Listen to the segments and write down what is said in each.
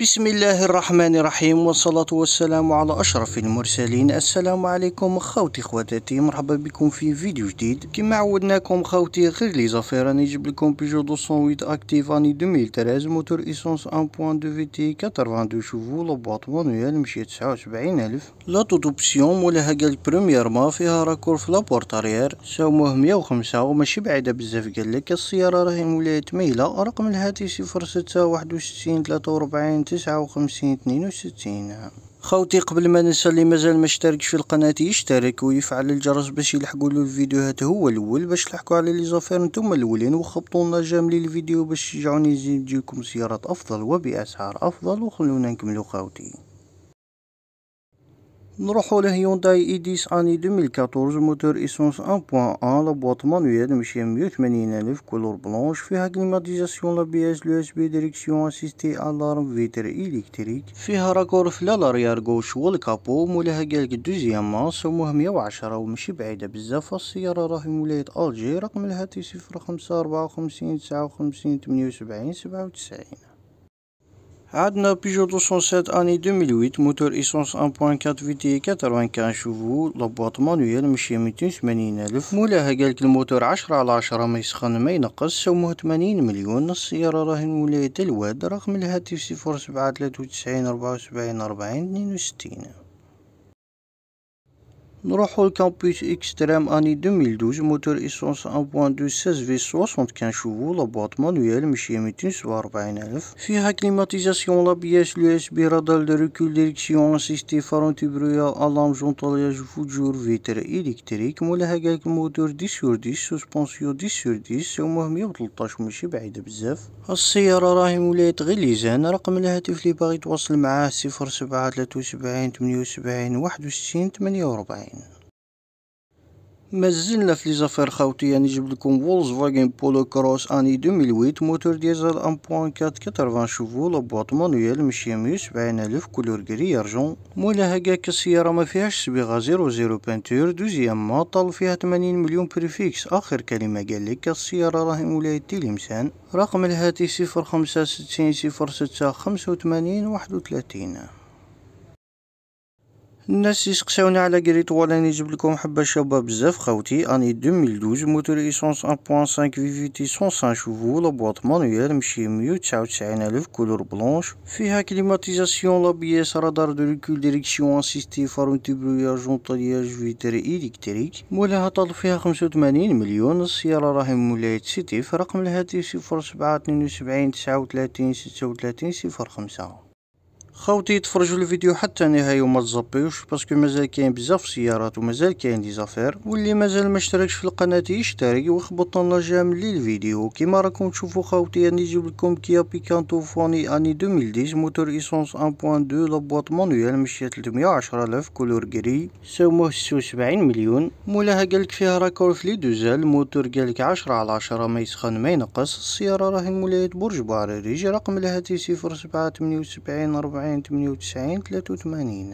بسم الله الرحمن الرحيم والصلاة والسلام على أشرف المرسلين السلام عليكم خوتي خواتاتي مرحبا بكم في فيديو جديد كما عودناكم خوتي غير لي زافير راني جبت لكم بيجو 208 اكتيف اني 2013 موتور ايسونس 1.2 في تي 82 شوفو لوبواط مانويل مشي 79000 لا توتوبسيون ولا هاكا البروميير ما فيها راكور في لابورت اريير ساوموه 105 وماشي بعيدة بزاف قالك السيارة راهي مولاية ميلة رقم الهاتف 06 61 43 تسعة وخمسين اثنين وستين خوتي قبل ما ننسى اللي مازال ما في القناة يشترك ويفعل الجرس باش يلحقوا له الفيديوهات هو الاول باش تلحقوا على لي زافير نتوما الاولين وخبطوا لنا جاملي الفيديو باش تشجعوني يزيد سيارات افضل وباسعار افضل وخلونا نكملوا خوتي نروحو لهيونداي ايديس اني 2014 موتور ايسونس 1.1 لابواط مانويل مشي مية ثمانين الف كولور بلونش فيها كليماتيزاسيون لابياس لو اس بي ديريكسيون اسيستي الارم فيتر الكتريك فيها راكور فلا لاريار غوش والكابو مولاها قالك دوزيام ماس وموه مية وعشرة وماشي بعيدة بزاف السيارة راهي مولاية الجي رقم الهاتف تي صفر خمسة ربعة خمسين تسعة خمسين تمنية سبعين سبعة تسعين عندنا بيجو 207 اني 2008 موتور ايسونس 1.4 في تي 95 شوفو لابواط مانويل مشي 280 الف مولاها قالك الموتور 10 على 10 ما يسخن ما ينقص سومه 80 مليون السيارة راهي من ولاية الواد رقم الهاتف 073 94 74 62 نروح لكامبيس اكستريم اني 2012 موتور اسونس 1.2 16 في 60 شوفو لابوات مانويل مشي 247 الف فيها كليماتيزاسيون لابياس لو اس بي رادال دو ريكول ديريكسيون اسيستي فارون تيبرويا الام جونطالياج فوجور فيتر الكتريك مولاها قالك الموتور 10 سور 10 سوسبونسيون 10 سور 10 سومه 113 ماشي بعيدة بزاف السيارة راهي مولات لي زان رقم الهاتف لي باغي يتواصل معاه 07 73 78 61 48 مازلنا في لي زافير خاوتي يعني نجيب لكم فولز فاجن بولو كروس اني 2008 موتور ديزل 1.4 80 شوفو لابواط مانويل مشي مي 170000 كولور غري ارجون مولا هكا السيارة ما فيهاش صبيغة زيرو زيرو بانتور دوزيام ماطل فيها 80 مليون بريفيكس اخر كلمة قال لك السيارة راهي مولاي تيليمسان رقم الهاتف 05 06 85 31 الناس يسقساونا على قريت ولا نجيب لكم حبه شابه بزاف خاوتي اني 2012 موتور ايسونس 1.5 في سون 105 شوفو لا بواط مانويال مشي الف كولور بلونش فيها كليماتيزاسيون لابيس رادار دو ريكول ديريكسيون اسيستي فارو تبرياج اونطلياج فيتر الكتريك مولاها طالب فيها 85 مليون السياره راهي مولاية سيتي سيتيف رقم الهاتف 07 72 39 36 05 خاوتي تفرجوا الفيديو حتى نهاية وما تزبيوش باسكو مازال كاين بزاف سيارات ومازال كاين دي زافير واللي مازال ما اشتركش في القناة يشترك ويخبط لنا لي الفيديو كيما راكم تشوفوا خاوتي راني نجيب لكم كيا بيكانتو فوني اني 2010 موتور ايسونس 1.2 لابواط مانويل مشية 310000 كولور غري سوموه 76 مليون مولاها قالك فيها راكور في لي دوزال موتور قالك 10 على 10 ما يسخن ما ينقص السيارة راهي مولاية برج باريريج رقم لها تي 07 وتسعين تمنية وتسعين تلاتة وتمانين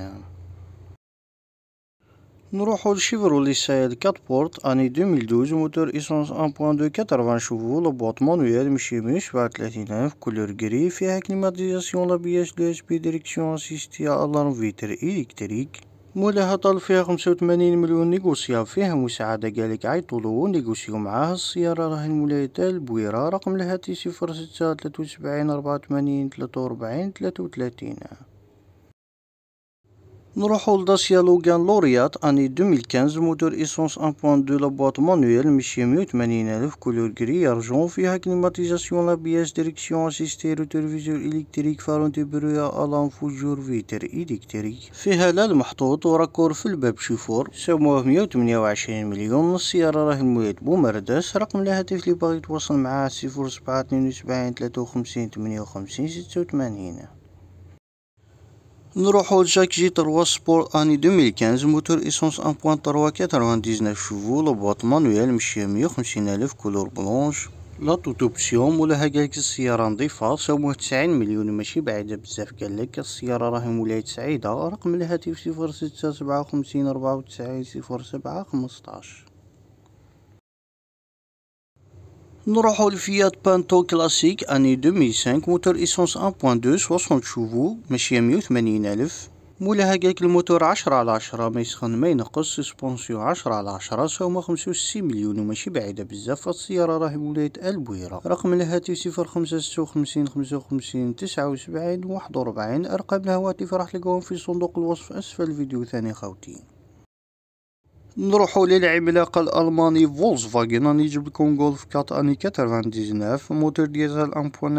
نروحو لشيفرولي سايد كات بورت اني 2012 موتور ايسونس 1.2 80 شوفو لابواط مانويال مشي سبعة تلاتين الف كولور غري فيها كليماتيزاسيون لابياج دو اس بي ديريكسيون اسيستي الارم فيتر الكتريك مولاها طال فيها خمسة وثمانين مليون نيغوسيا فيها مساعدة قالك عيطولو نيغوسيو معاها السيارة راهي مولاي تاع البويرة رقم الهاتف صفر ستة تلاتة وسبعين ربعة وثمانين تلاتة وربعين تلاتة وثلاثين نروحو لداسيا لوغان لوريات اني دوميل كانز موتور ايسونس دو لابوات مانويل مي 180 الف كولور كري ارجون فيها كليماتيزاسيون لا بي ديريكسيون اسيستي روتور فيزور الكتريك فارون برويا الان فوجور فيتر الكتريك فيها لال محطوط وراكور في الباب شيفور سموه 128 مليون نص سيارة راه مويت بومردس رقم الهاتف لي باغي يتواصل معاه سيفور سبعة اثنين 0 7 72 53 58 86 نروح لجاك جيتر سبور اني 2015 موتور ايسونس 1.3 99 شوفو لبوات مانويل مشي مية وخمسين الف كولور بلونش لا توت اوبسيون ولا هكاك السيارة نظيفة سموه تسعين مليون ماشي بعيدة بزاف قال لك السيارة راهي مولاية سعيدة رقم الهاتف صفر ستة سبعة وخمسين ربعة وتسعين صفر سبعة خمسطاش نروحو لفيات بانتو كلاسيك اني سانك موتور ايسونس دو 60 شوفو ماشية ثمانين الف مولا هكاك الموتور عشرة على عشرة ما يسخن ما ينقص سبونسيو عشرة على عشرة سوما خمسة و ستين مليون و ماشي بعيدة بزاف السيارة راهي مولاية البويرة رقم الهاتف صفر خمسة ستة و خمسين خمسة و خمسين تسعة و سبعين واحد و ربعين أرقام الهواتف راح تلقاهم في صندوق الوصف أسفل الفيديو ثاني خوتي نروحو للعملاق الالماني فاجن راني نجيب لكم جولف 4 اني 99 موتور ديزل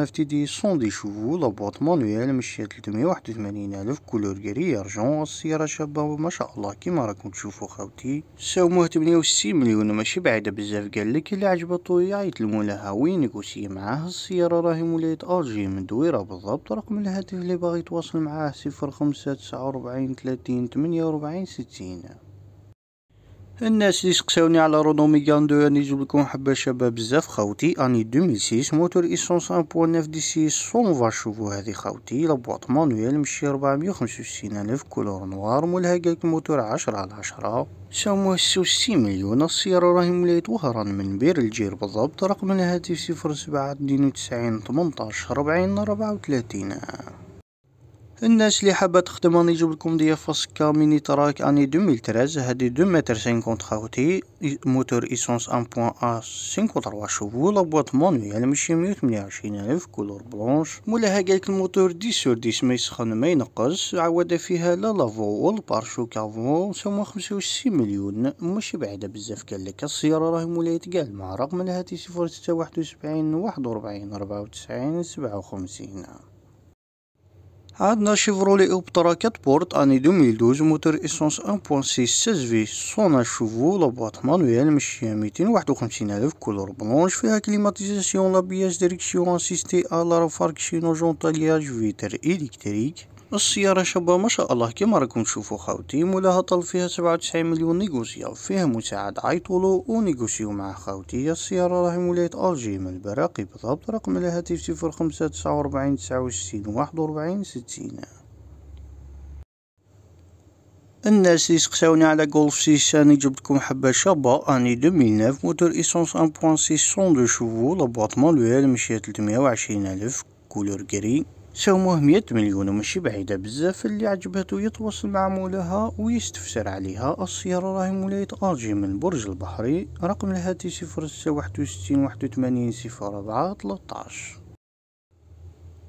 1.9 تي دي 100 دي شوفو لا لابوط مانويل مشي 381 الف كولور غري ارجون السيارة شابة ما شاء الله كيما راكم تشوفو خاوتي ساوموه 68 مليون ماشي بعيدة بزاف قال لك اللي عجبته يعيط لمولاها وين يكوسي معاه السيارة راهي ولاية الجي من دويرة بالضبط رقم الهاتف اللي باغي يتواصل معاه 0549 30 48 60 الناس اللي سقساوني على رونومي غاندو راني نجيب لكم حبه شباب بزاف خاوتي اني 2006 موتور ايسونس 1.9 دي سي سون شوفو هذه خاوتي لا بواط مانويل مشي 465 الف كولور نوار ملهق الموتور 10 على 10 سموه 66 مليون السيارة راهي ولاية وهران من بير الجير بالضبط رقم الهاتف 07 92 18 40 34 الناس اللي حابه تخدم راني نجيب لكم ديال فاسكا ميني تراك اني 2013 هادي 2 متر 50 خاوتي موتور ايسونس 1.1 53 شوفو لا بواط مونيو يعني ماشي 128 الف يعني كولور بلونش مولاها قالك الموتور 10 سور 10 ما يسخن ما ينقص عوضه فيها لا لافو ولا بارشو كافو سمو 65 مليون ماشي بعيده بزاف قال لك السياره راهي مولات كاع مع رقم لها تي 06 41 94 57 عندنا شيفرولي اوبترا 4 بورت اني 2012 موتور اسونس 1.6 16 في 100 شوفو لا لابواط مانويل مشية 251 الف كولور بلونش فيها كليماتيزاسيون لابياج ديريكسيون اسيستي على رفاركشينو جونتالياج فيتر الكتريك السيارة شابة ما شاء الله كما راكم تشوفوا خاوتي مولاها طل فيها 97 مليون نيغوسيا فيها مساعد عيطولو ونيغوسيو مع خاوتي السيارة راهي مولاية ألجي من البراقي بالضبط رقم الهاتف 05 49 69 41 60 الناس اللي سقساوني على جولف سيس راني جبتكم حبة شابة اني 2009 موتور ايسونس 1.6 دو شوفو لابواط مانويل مشية 320 الف كولور جري ساهموه مية مليون ومشي بعيدة بزاف اللي عجبته يتواصل مع مولاها ويستفسر عليها السيارة راهي مولاية أرجي من برج البحري رقم الهاتف صفر ستة واحد وستين واحد وثمانين صفر أربعة تلاتاش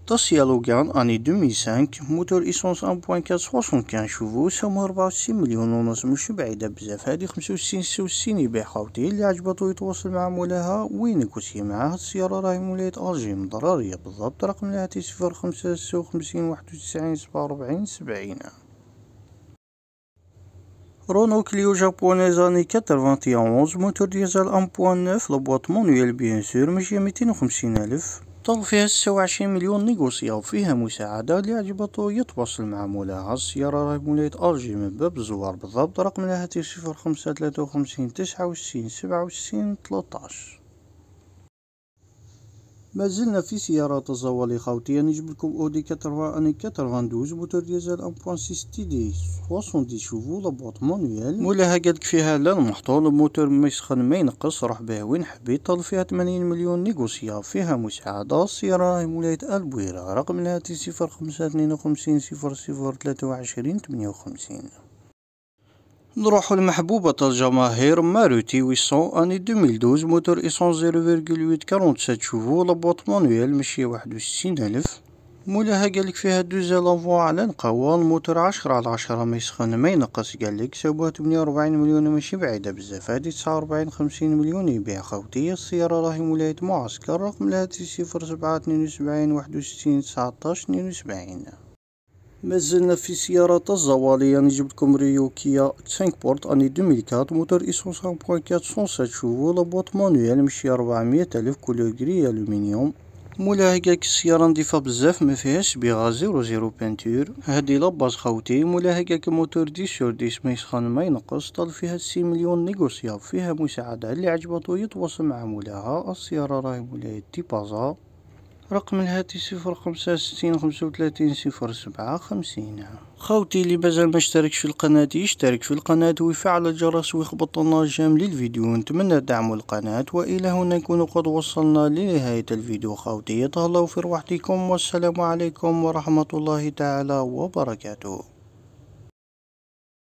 تسيالوغان اني دومي سانك موتور اسونس 1.4 خصون كان شوفو سوم 64 مليون ونص مش بعيدة بزاف هادي 65 65 يبيع خاوتي اللي عجبتو يتواصل مع مولاها وين يكوسي معاها السيارة راهي مولاية الجي مضرارية بالضبط رقم الهاتف 055 91 47 70 رونو كليو جابونيز اني 91 موتور ديزل 1.9 لبوات مونيال بيان سور ماشي 250 الف طلب فيها 26 وعشرين مليون نيغوسيا وفيها مساعدة اللي عجبته يتواصل مع مولاها السيارة مولاية أرجي من باب الزوار بالضبط رقم الهاتف صفر خمسة تلاتة وخمسين تسعة وستين سبعة وستين تلاتاش ما زلنا في سيارة تزول خاوتي نجيب لكم اودي 92 موتور ديزل 1.6 تي دي 70 شوفو لابوات مانويل مولاها قالك فيها لا المحطول الموتور ما يسخن ما ينقص راح به وين حبيت طل فيها تمانين مليون نيغوسيا فيها مساعدة سيارة مولاية البويرة رقم لها تي صفر خمسة اثنين وخمسين صفر صفر ثلاثة وعشرين تمنية وخمسين نروحو لمحبوبة الجماهير ماروتي ويسون اني دوميل دوز موتور ايسون زيرو ويت كارونت سات شوفو لابوات مانويل ماشي واحد وستين الف مولاها قالك فيها دوزال انفوا على نقاوة الموتور عشرة على عشرة ما يسخن ما ينقص قالك سابوها تمنية وربعين مليون ماشي بعيدة بزاف هادي تسعة وربعين خمسين مليون يبيع خوتي السيارة راهي مولاية معسكر رقم لها تي صفر سبعة تنين وسبعين واحد وستين تسعتاش تنين وسبعين مازلنا في سيارة الزوالية يعني جبت لكم ريو كيا 5 بورت اني 2004 موتور اسونس سات شوفو لابوات مانويل مشي 400 الف كولور كري الومنيوم مولا هكاك السيارة نضيفة بزاف ما فيهاش بيغا زيرو زيرو بانتور هادي لاباز خاوتي مولا هكاك موتور دي سور ديس ما يسخن ما ينقص طال فيها سي مليون نيغوسيا فيها مساعدة اللي عجبته يتواصل مع مولاها السيارة راهي مولاها ديبازا رقم الهاتف صفر خمسة ستين خمسة وثلاثين صفر سبعة خمسين خوتي اللي مازال ما اشتركش في القناة يشترك في القناة ويفعل الجرس ويخبط النجم للفيديو نتمنى دعم القناة وإلى هنا نكون قد وصلنا لنهاية الفيديو خوتي تهلاو في روحتكم والسلام عليكم ورحمة الله تعالى وبركاته